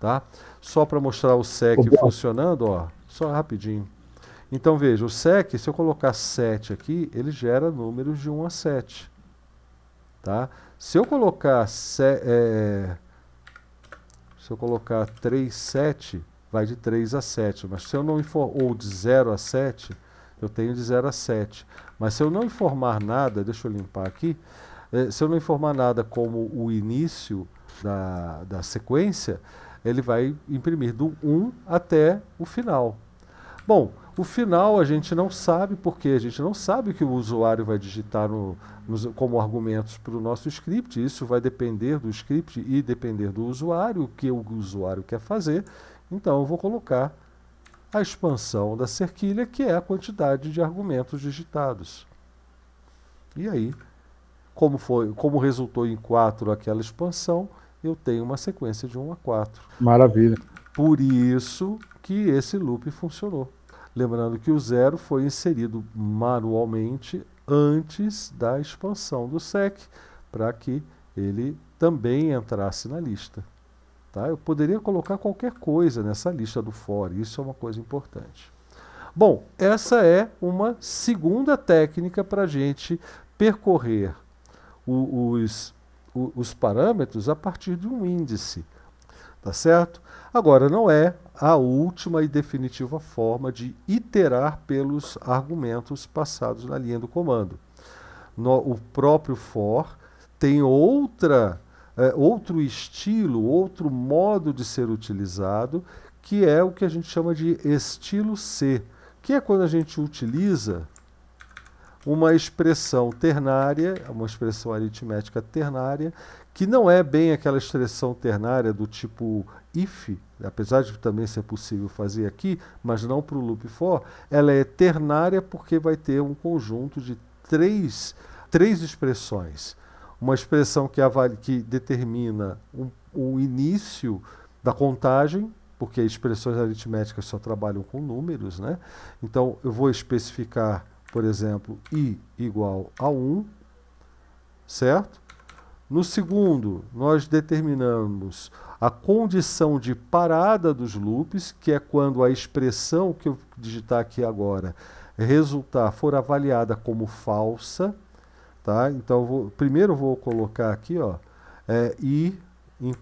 Tá? Só para mostrar o SEC funcionando, ó, só rapidinho. Então, veja, o SEC, se eu colocar 7 aqui, ele gera números de 1 a 7. Tá? Se eu colocar se, é, se eu colocar 3, 7, vai de 3 a 7. Mas se eu não informar, ou de 0 a 7, eu tenho de 0 a 7. Mas se eu não informar nada, deixa eu limpar aqui, é, se eu não informar nada como o início da, da sequência, ele vai imprimir do 1 até o final. Bom, o final a gente não sabe, porque a gente não sabe o que o usuário vai digitar no, nos, como argumentos para o nosso script. Isso vai depender do script e depender do usuário, o que o usuário quer fazer. Então eu vou colocar a expansão da cerquilha, que é a quantidade de argumentos digitados. E aí, como, foi, como resultou em 4 aquela expansão, eu tenho uma sequência de 1 a 4. Maravilha. Por isso que esse loop funcionou. Lembrando que o zero foi inserido manualmente antes da expansão do SEC, para que ele também entrasse na lista. Tá? Eu poderia colocar qualquer coisa nessa lista do for, isso é uma coisa importante. Bom, essa é uma segunda técnica para a gente percorrer o, os, o, os parâmetros a partir de um índice. Tá certo? Agora, não é a última e definitiva forma de iterar pelos argumentos passados na linha do comando. No, o próprio for tem outra, é, outro estilo, outro modo de ser utilizado, que é o que a gente chama de estilo C, que é quando a gente utiliza uma expressão ternária, uma expressão aritmética ternária, que não é bem aquela expressão ternária do tipo if, apesar de também ser possível fazer aqui, mas não para o loop for, ela é ternária porque vai ter um conjunto de três, três expressões. Uma expressão que, que determina o um, um início da contagem, porque expressões aritméticas só trabalham com números, né? Então eu vou especificar por exemplo, i igual a 1, certo? No segundo, nós determinamos a condição de parada dos loops, que é quando a expressão que eu digitar aqui agora resultar for avaliada como falsa, tá? Então, vou, primeiro vou colocar aqui, ó, é, i em,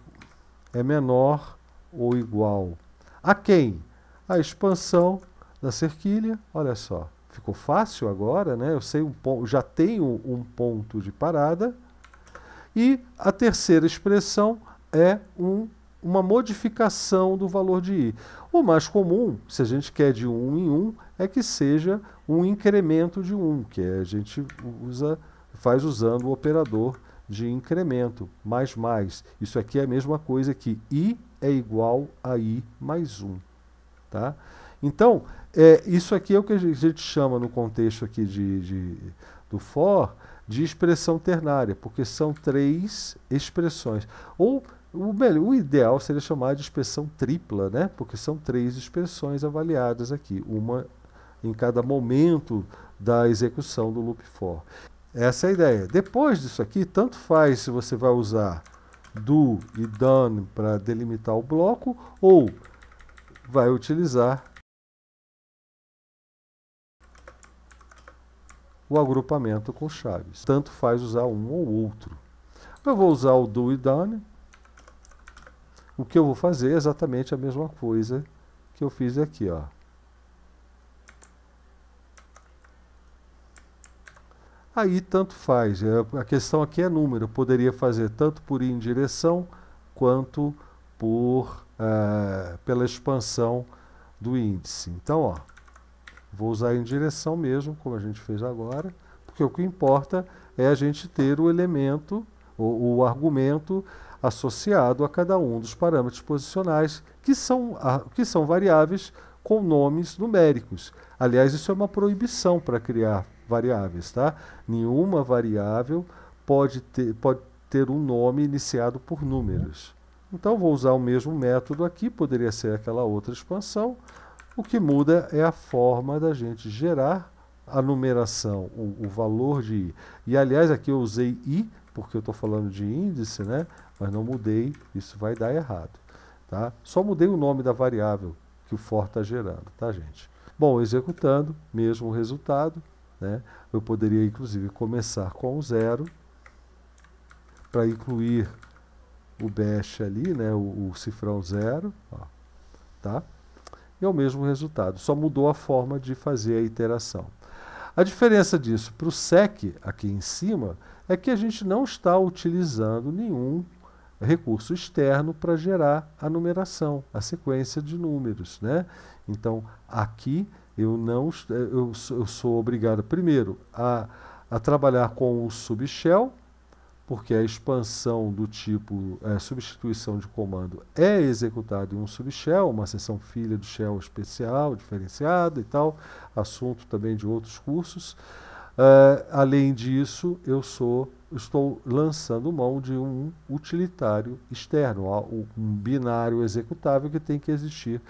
é menor ou igual a quem? A expansão da cerquilha, olha só, ficou fácil agora, né? Eu sei um já tenho um ponto de parada. E a terceira expressão é um, uma modificação do valor de i. O mais comum, se a gente quer de 1 um em 1, um, é que seja um incremento de 1, um, que é a gente usa, faz usando o operador de incremento, mais mais. Isso aqui é a mesma coisa que i é igual a i mais 1. Tá? Então, é, isso aqui é o que a gente chama no contexto aqui de, de do for de expressão ternária, porque são três expressões. Ou o, melhor, o ideal seria chamar de expressão tripla, né? porque são três expressões avaliadas aqui, uma em cada momento da execução do loop for. Essa é a ideia. Depois disso aqui, tanto faz se você vai usar do e done para delimitar o bloco ou vai utilizar o agrupamento com chaves. Tanto faz usar um ou outro. Eu vou usar o do e done. O que eu vou fazer é exatamente a mesma coisa que eu fiz aqui. Ó. Aí tanto faz. É, a questão aqui é número. Eu poderia fazer tanto por ir em direção quanto por, eh, pela expansão do índice. Então, ó, Vou usar em direção mesmo, como a gente fez agora, porque o que importa é a gente ter o elemento, o, o argumento associado a cada um dos parâmetros posicionais, que são, a, que são variáveis com nomes numéricos. Aliás, isso é uma proibição para criar variáveis, tá? Nenhuma variável pode ter, pode ter um nome iniciado por números. Então, vou usar o mesmo método aqui, poderia ser aquela outra expansão, o que muda é a forma da gente gerar a numeração, o, o valor de i. E aliás, aqui eu usei i, porque eu estou falando de índice, né? mas não mudei, isso vai dar errado. Tá? Só mudei o nome da variável que o for está gerando, tá, gente? Bom, executando, mesmo resultado, né? Eu poderia, inclusive, começar com zero para incluir o bash ali, né? O, o cifrão zero, ó, tá? é o mesmo resultado, só mudou a forma de fazer a iteração. A diferença disso para o SEC, aqui em cima, é que a gente não está utilizando nenhum recurso externo para gerar a numeração, a sequência de números. Né? Então, aqui eu não eu, eu sou obrigado, primeiro, a, a trabalhar com o subshell, porque a expansão do tipo é, substituição de comando é executada em um subshell, uma seção filha do shell especial, diferenciada e tal, assunto também de outros cursos. Uh, além disso, eu sou, estou lançando mão de um utilitário externo, um binário executável que tem que existir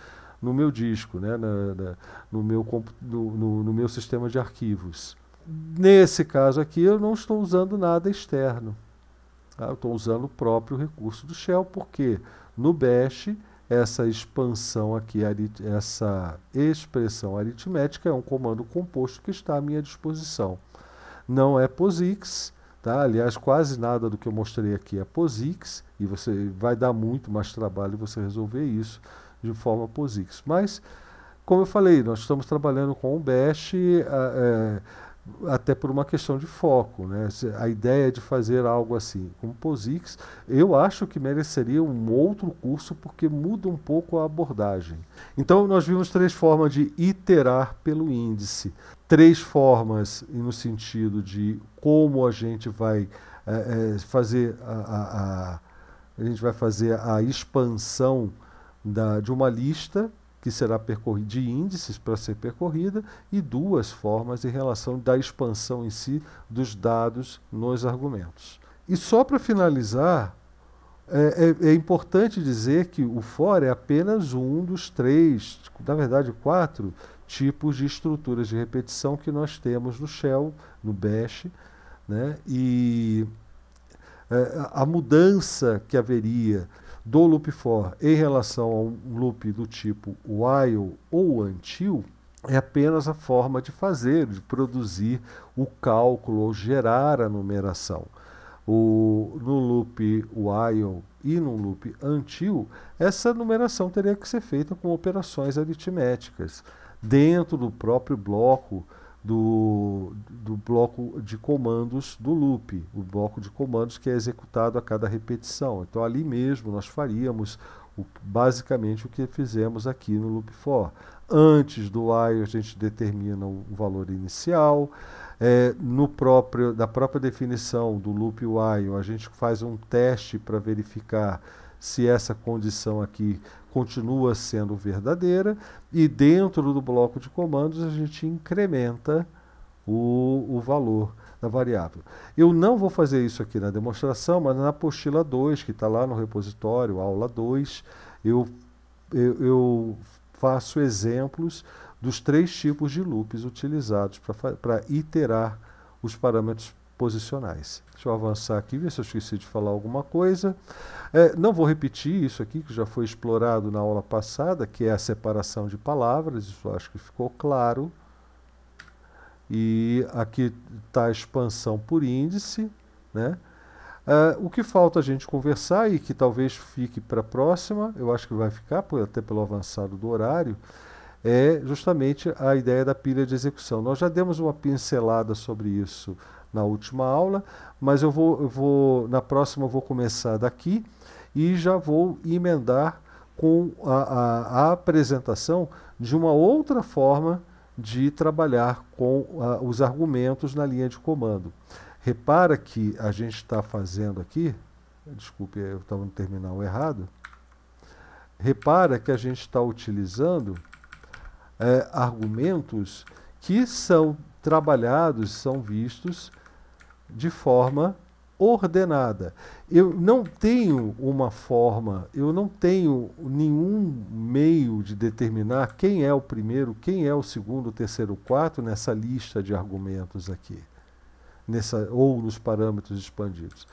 no meu disco, né, na, na, no, meu no, no, no meu sistema de arquivos. Nesse caso aqui, eu não estou usando nada externo. Tá? Eu estou usando o próprio recurso do shell, porque no bash essa expansão aqui, essa expressão aritmética é um comando composto que está à minha disposição. Não é POSIX, tá? aliás, quase nada do que eu mostrei aqui é POSIX, e você vai dar muito mais trabalho você resolver isso de forma POSIX. Mas, como eu falei, nós estamos trabalhando com o Bash, ah, é, até por uma questão de foco, né? A ideia de fazer algo assim, como POSIX, eu acho que mereceria um outro curso porque muda um pouco a abordagem. Então nós vimos três formas de iterar pelo índice, três formas no sentido de como a gente vai é, é, fazer a, a, a, a gente vai fazer a expansão da, de uma lista que será percorrida, de índices para ser percorrida, e duas formas em relação da expansão em si dos dados nos argumentos. E só para finalizar, é, é, é, importante dizer que o for é apenas um dos três, na verdade, quatro tipos de estruturas de repetição que nós temos no Shell, no Bash, né? e é, a mudança que haveria do loop for em relação a um loop do tipo while ou until é apenas a forma de fazer, de produzir o cálculo ou gerar a numeração. O, no loop while e no loop until, essa numeração teria que ser feita com operações aritméticas dentro do próprio bloco do, do bloco de comandos do loop, o bloco de comandos que é executado a cada repetição. Então ali mesmo nós faríamos o, basicamente o que fizemos aqui no loop for. Antes do while a gente determina o valor inicial. É, no próprio, na própria definição do loop while a gente faz um teste para verificar se essa condição aqui continua sendo verdadeira, e dentro do bloco de comandos a gente incrementa o, o valor da variável. Eu não vou fazer isso aqui na demonstração, mas na apostila 2, que está lá no repositório, aula 2, eu, eu, eu faço exemplos dos três tipos de loops utilizados para iterar os parâmetros posicionais. Deixa eu avançar aqui, ver se eu esqueci de falar alguma coisa. É, não vou repetir isso aqui, que já foi explorado na aula passada, que é a separação de palavras, isso acho que ficou claro. E aqui está a expansão por índice. Né? É, o que falta a gente conversar e que talvez fique para a próxima, eu acho que vai ficar, até pelo avançado do horário, é justamente a ideia da pilha de execução. Nós já demos uma pincelada sobre isso na última aula, mas eu vou, eu vou na próxima eu vou começar daqui e já vou emendar com a, a, a apresentação de uma outra forma de trabalhar com a, os argumentos na linha de comando. Repara que a gente está fazendo aqui, desculpe, eu estava no terminal errado. Repara que a gente está utilizando é, argumentos que são trabalhados, são vistos de forma ordenada. Eu não tenho uma forma, eu não tenho nenhum meio de determinar quem é o primeiro, quem é o segundo, o terceiro, o quarto nessa lista de argumentos aqui, nessa, ou nos parâmetros expandidos.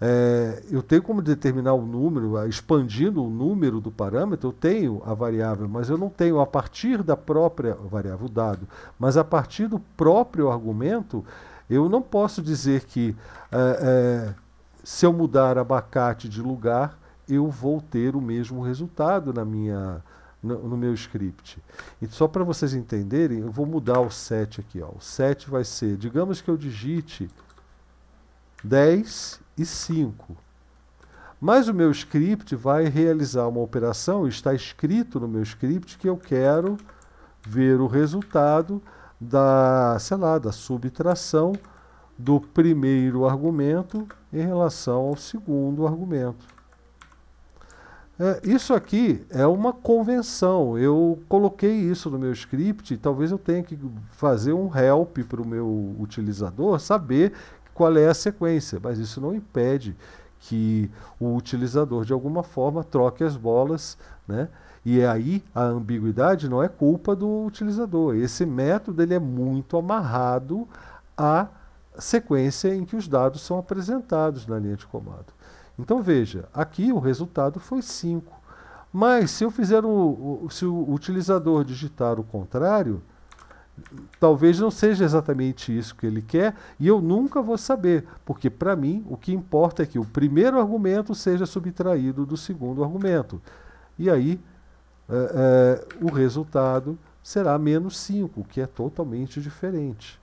É, eu tenho como determinar o número, expandindo o número do parâmetro, eu tenho a variável, mas eu não tenho a partir da própria variável dado, mas a partir do próprio argumento eu não posso dizer que é, é, se eu mudar abacate de lugar, eu vou ter o mesmo resultado na minha, no, no meu script. E só para vocês entenderem, eu vou mudar o 7 aqui. Ó. O 7 vai ser, digamos que eu digite 10 e 5. Mas o meu script vai realizar uma operação, está escrito no meu script que eu quero ver o resultado da, sei lá, da subtração do primeiro argumento em relação ao segundo argumento. É, isso aqui é uma convenção. Eu coloquei isso no meu script. Talvez eu tenha que fazer um help para o meu utilizador saber qual é a sequência, mas isso não impede que o utilizador de alguma forma troque as bolas, né? E é aí a ambiguidade não é culpa do utilizador. Esse método ele é muito amarrado à sequência em que os dados são apresentados na linha de comando. Então veja, aqui o resultado foi 5. Mas se eu fizer o, se o utilizador digitar o contrário, talvez não seja exatamente isso que ele quer e eu nunca vou saber, porque para mim o que importa é que o primeiro argumento seja subtraído do segundo argumento. E aí uh, uh, o resultado será menos 5, que é totalmente diferente.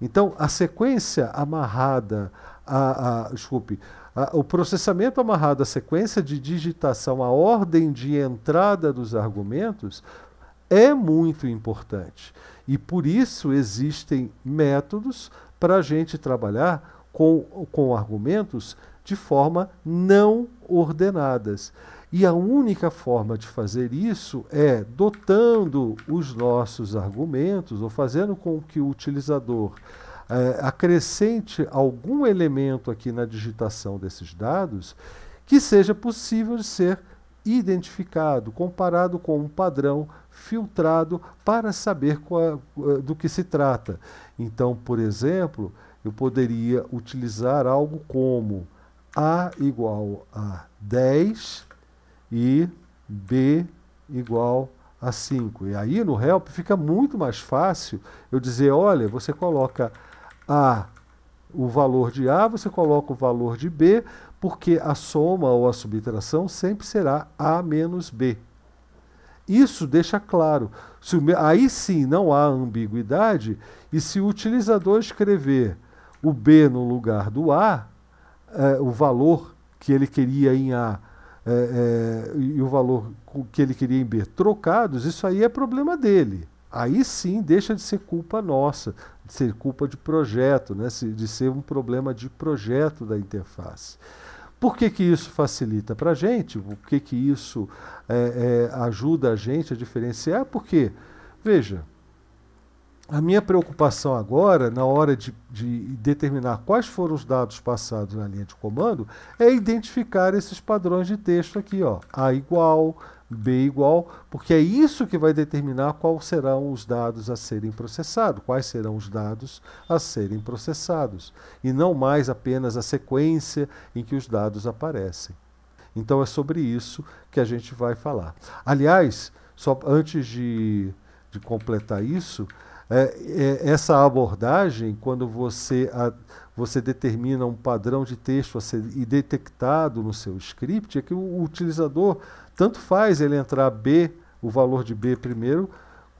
Então, a sequência amarrada, a, a, desculpe, a, o processamento amarrado à sequência de digitação, a ordem de entrada dos argumentos, é muito importante. E por isso existem métodos para a gente trabalhar com, com argumentos de forma não ordenadas. E a única forma de fazer isso é dotando os nossos argumentos ou fazendo com que o utilizador eh, acrescente algum elemento aqui na digitação desses dados que seja possível de ser identificado, comparado com um padrão filtrado para saber qual, é, eh, do que se trata. Então, por exemplo, eu poderia utilizar algo como A igual a 10 e B igual a 5. E aí no help fica muito mais fácil eu dizer, olha, você coloca A, o valor de A, você coloca o valor de B, porque a soma ou a subtração sempre será A menos B. Isso deixa claro. Se, aí sim não há ambiguidade, e se o utilizador escrever o B no lugar do A, eh, o valor que ele queria em A é, é, e o valor que ele queria em B trocados, isso aí é problema dele. Aí sim deixa de ser culpa nossa, de ser culpa de projeto, né? de ser um problema de projeto da interface. Por que, que isso facilita para a gente? Por que, que isso é, é, ajuda a gente a diferenciar? Porque, veja, a minha preocupação agora, na hora de, de, determinar quais foram os dados passados na linha de comando, é identificar esses padrões de texto aqui, ó, A igual, B igual, porque é isso que vai determinar quais serão os dados a serem processados, quais serão os dados a serem processados, e não mais apenas a sequência em que os dados aparecem. Então é sobre isso que a gente vai falar. Aliás, só antes de, de completar isso, é, é, essa abordagem, quando você, a, você determina um padrão de texto a ser detectado no seu script, é que o, o utilizador tanto faz ele entrar B, o valor de B primeiro,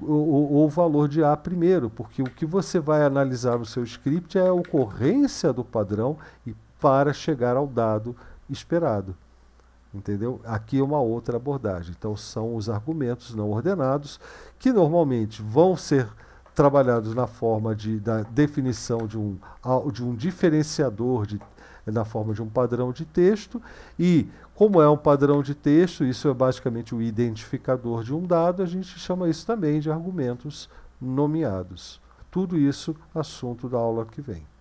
ou, ou o valor de A primeiro, porque o que você vai analisar no seu script é a ocorrência do padrão e para chegar ao dado esperado. Entendeu? Aqui é uma outra abordagem. Então, são os argumentos não ordenados que normalmente vão ser trabalhados na forma de, da definição de um, de um diferenciador, de, na forma de um padrão de texto, e como é um padrão de texto, isso é basicamente o identificador de um dado, a gente chama isso também de argumentos nomeados. Tudo isso assunto da aula que vem.